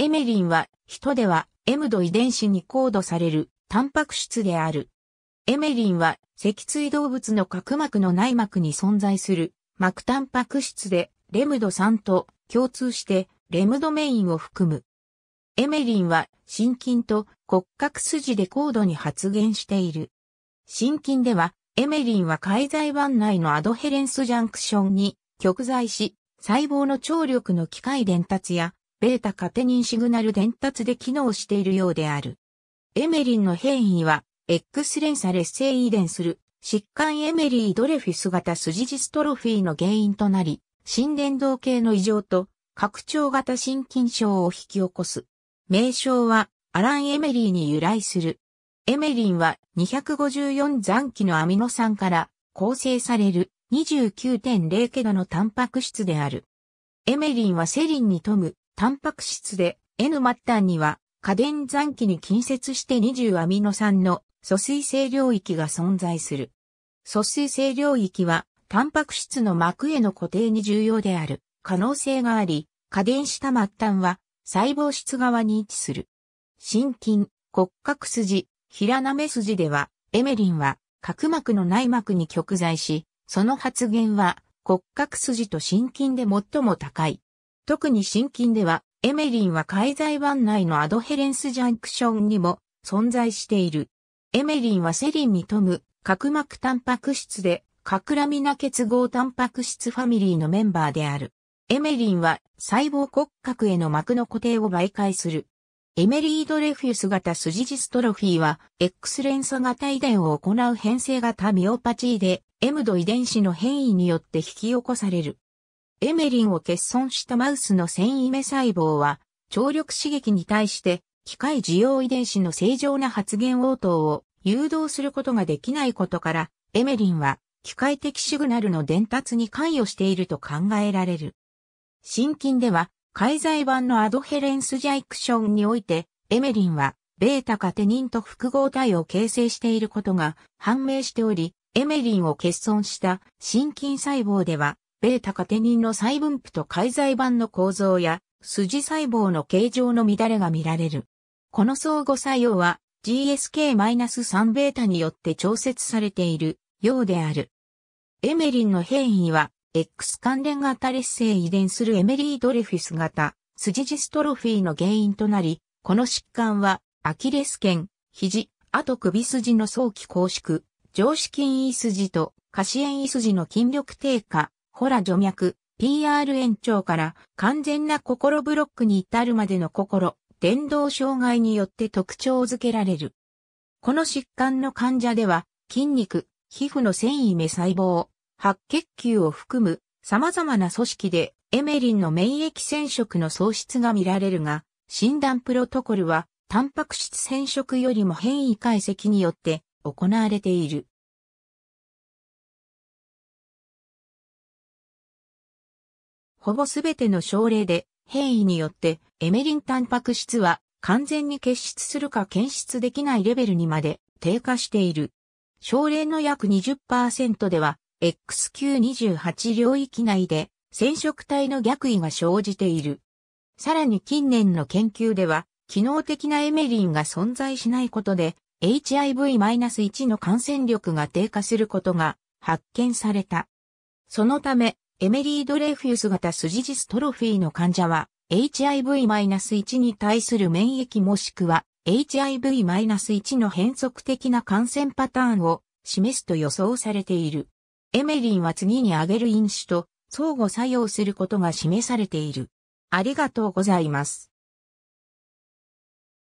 エメリンは、人では、エムド遺伝子にコードされる、タンパク質である。エメリンは、脊椎動物の角膜の内膜に存在する、膜タンパク質で、レムド3と共通して、レムドメインを含む。エメリンは、心筋と骨格筋で高度に発現している。心筋では、エメリンは介在湾内のアドヘレンスジャンクションに、極在し、細胞の張力の機械伝達や、ベータカテニンシグナル伝達で機能しているようである。エメリンの変異は、X 連鎖劣性遺伝する疾患エメリードレフィス型筋ジストロフィーの原因となり、心電動系の異常と拡張型心筋症を引き起こす。名称はアラン・エメリーに由来する。エメリンは254残機のアミノ酸から構成される29.0ケドのタンパク質である。エメリンはセリンに富むタンパク質で N 末端には過電残機に近接して20アミノ酸の疎水性領域が存在する。疎水性領域はタンパク質の膜への固定に重要である可能性があり、過電した末端は細胞質側に位置する。心筋、骨格筋、平なめ筋では、エメリンは角膜の内膜に極在し、その発現は骨格筋と心筋で最も高い。特に新近では、エメリンは海財湾内のアドヘレンスジャンクションにも存在している。エメリンはセリンに富む角膜タンパク質で、カクラミナ結合タンパク質ファミリーのメンバーである。エメリンは細胞骨格への膜の固定を媒介する。エメリードレフュス型スジジストロフィーは X 連鎖型遺伝を行う変性型ミオパチーで M 度遺伝子の変異によって引き起こされる。エメリンを欠損したマウスの繊維目細胞は、聴力刺激に対して機械受容遺伝子の正常な発現応答を誘導することができないことから、エメリンは機械的シグナルの伝達に関与していると考えられる。新近では、海材版のアドヘレンスジャイクションにおいて、エメリンは、ベータカテニンと複合体を形成していることが判明しており、エメリンを欠損した心筋細胞では、ベータカテニンの再分布と介在板の構造や筋細胞の形状の乱れが見られる。この相互作用は GSK-3 ベータによって調節されているようである。エメリンの変異は X 関連型劣性遺伝するエメリードレフィス型筋ジストロフィーの原因となり、この疾患はアキレス腱、肘、あと首筋の早期拘縮、上肢筋胃筋と下肢炎胃筋の筋力低下、ホラ除脈、PR 延長から完全な心ブロックに至るまでの心、伝導障害によって特徴づけられる。この疾患の患者では、筋肉、皮膚の繊維目細胞、白血球を含む様々な組織でエメリンの免疫染色の喪失が見られるが、診断プロトコルはタンパク質染色よりも変異解析によって行われている。ほぼすべての症例で、変異によって、エメリンタンパク質は完全に結出するか検出できないレベルにまで低下している。症例の約20%では、XQ28 領域内で染色体の逆位が生じている。さらに近年の研究では、機能的なエメリンが存在しないことで、HIV-1 の感染力が低下することが発見された。そのため、エメリー・ドレフィウス型スジジストロフィーの患者は、HIV-1 に対する免疫もしくは、HIV-1 の変則的な感染パターンを示すと予想されている。エメリンは次に挙げる因子と相互作用することが示されている。ありがとうございます。